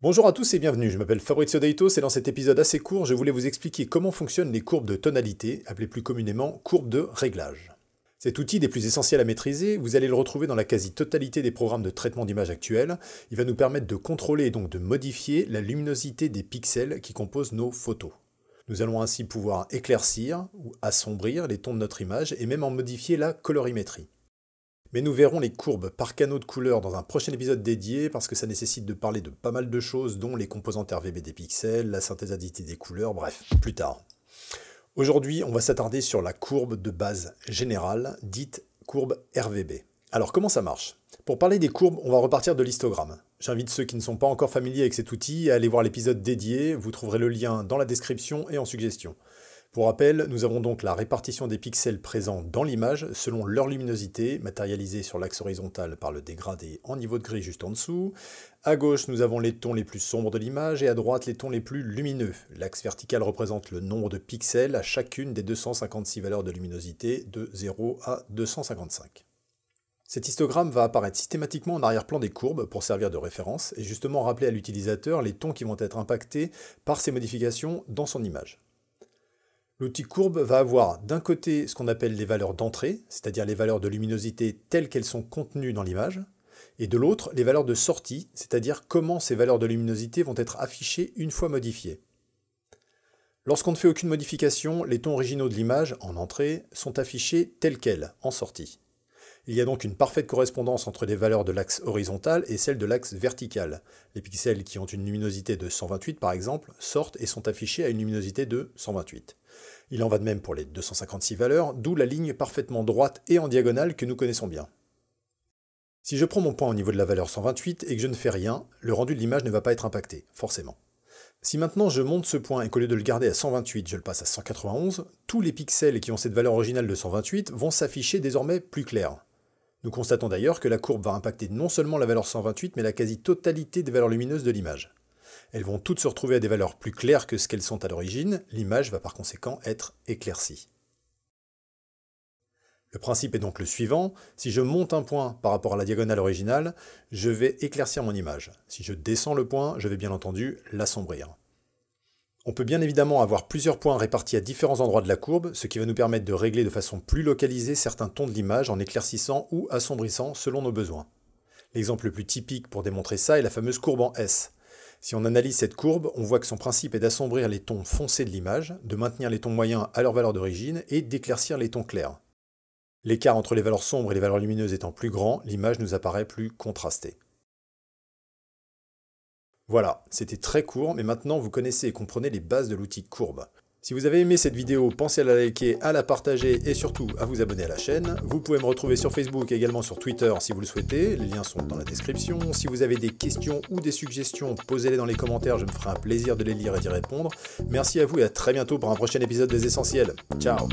Bonjour à tous et bienvenue, je m'appelle Fabrizio Deitos et dans cet épisode assez court, je voulais vous expliquer comment fonctionnent les courbes de tonalité, appelées plus communément courbes de réglage. Cet outil des plus essentiels à maîtriser, vous allez le retrouver dans la quasi-totalité des programmes de traitement d'image actuels. Il va nous permettre de contrôler et donc de modifier la luminosité des pixels qui composent nos photos. Nous allons ainsi pouvoir éclaircir ou assombrir les tons de notre image et même en modifier la colorimétrie. Mais nous verrons les courbes par canaux de couleur dans un prochain épisode dédié parce que ça nécessite de parler de pas mal de choses dont les composantes RVB des pixels, la synthèse additive des couleurs, bref, plus tard. Aujourd'hui, on va s'attarder sur la courbe de base générale, dite courbe RVB. Alors comment ça marche Pour parler des courbes, on va repartir de l'histogramme. J'invite ceux qui ne sont pas encore familiers avec cet outil à aller voir l'épisode dédié, vous trouverez le lien dans la description et en suggestion. Pour rappel, nous avons donc la répartition des pixels présents dans l'image selon leur luminosité, matérialisée sur l'axe horizontal par le dégradé en niveau de gris juste en dessous. À gauche, nous avons les tons les plus sombres de l'image et à droite, les tons les plus lumineux. L'axe vertical représente le nombre de pixels à chacune des 256 valeurs de luminosité de 0 à 255. Cet histogramme va apparaître systématiquement en arrière-plan des courbes pour servir de référence et justement rappeler à l'utilisateur les tons qui vont être impactés par ces modifications dans son image. L'outil courbe va avoir d'un côté ce qu'on appelle les valeurs d'entrée, c'est-à-dire les valeurs de luminosité telles qu'elles sont contenues dans l'image, et de l'autre les valeurs de sortie, c'est-à-dire comment ces valeurs de luminosité vont être affichées une fois modifiées. Lorsqu'on ne fait aucune modification, les tons originaux de l'image, en entrée, sont affichés tels quels, en sortie. Il y a donc une parfaite correspondance entre les valeurs de l'axe horizontal et celles de l'axe vertical. Les pixels qui ont une luminosité de 128 par exemple sortent et sont affichés à une luminosité de 128. Il en va de même pour les 256 valeurs, d'où la ligne parfaitement droite et en diagonale que nous connaissons bien. Si je prends mon point au niveau de la valeur 128 et que je ne fais rien, le rendu de l'image ne va pas être impacté, forcément. Si maintenant je monte ce point et qu'au lieu de le garder à 128, je le passe à 191, tous les pixels qui ont cette valeur originale de 128 vont s'afficher désormais plus clairs. Nous constatons d'ailleurs que la courbe va impacter non seulement la valeur 128, mais la quasi-totalité des valeurs lumineuses de l'image. Elles vont toutes se retrouver à des valeurs plus claires que ce qu'elles sont à l'origine, l'image va par conséquent être éclaircie. Le principe est donc le suivant, si je monte un point par rapport à la diagonale originale, je vais éclaircir mon image. Si je descends le point, je vais bien entendu l'assombrir. On peut bien évidemment avoir plusieurs points répartis à différents endroits de la courbe, ce qui va nous permettre de régler de façon plus localisée certains tons de l'image en éclaircissant ou assombrissant selon nos besoins. L'exemple le plus typique pour démontrer ça est la fameuse courbe en S. Si on analyse cette courbe, on voit que son principe est d'assombrir les tons foncés de l'image, de maintenir les tons moyens à leur valeur d'origine et d'éclaircir les tons clairs. L'écart entre les valeurs sombres et les valeurs lumineuses étant plus grand, l'image nous apparaît plus contrastée. Voilà, c'était très court, mais maintenant vous connaissez et comprenez les bases de l'outil courbe. Si vous avez aimé cette vidéo, pensez à la liker, à la partager et surtout à vous abonner à la chaîne. Vous pouvez me retrouver sur Facebook et également sur Twitter si vous le souhaitez, les liens sont dans la description. Si vous avez des questions ou des suggestions, posez-les dans les commentaires, je me ferai un plaisir de les lire et d'y répondre. Merci à vous et à très bientôt pour un prochain épisode des Essentiels. Ciao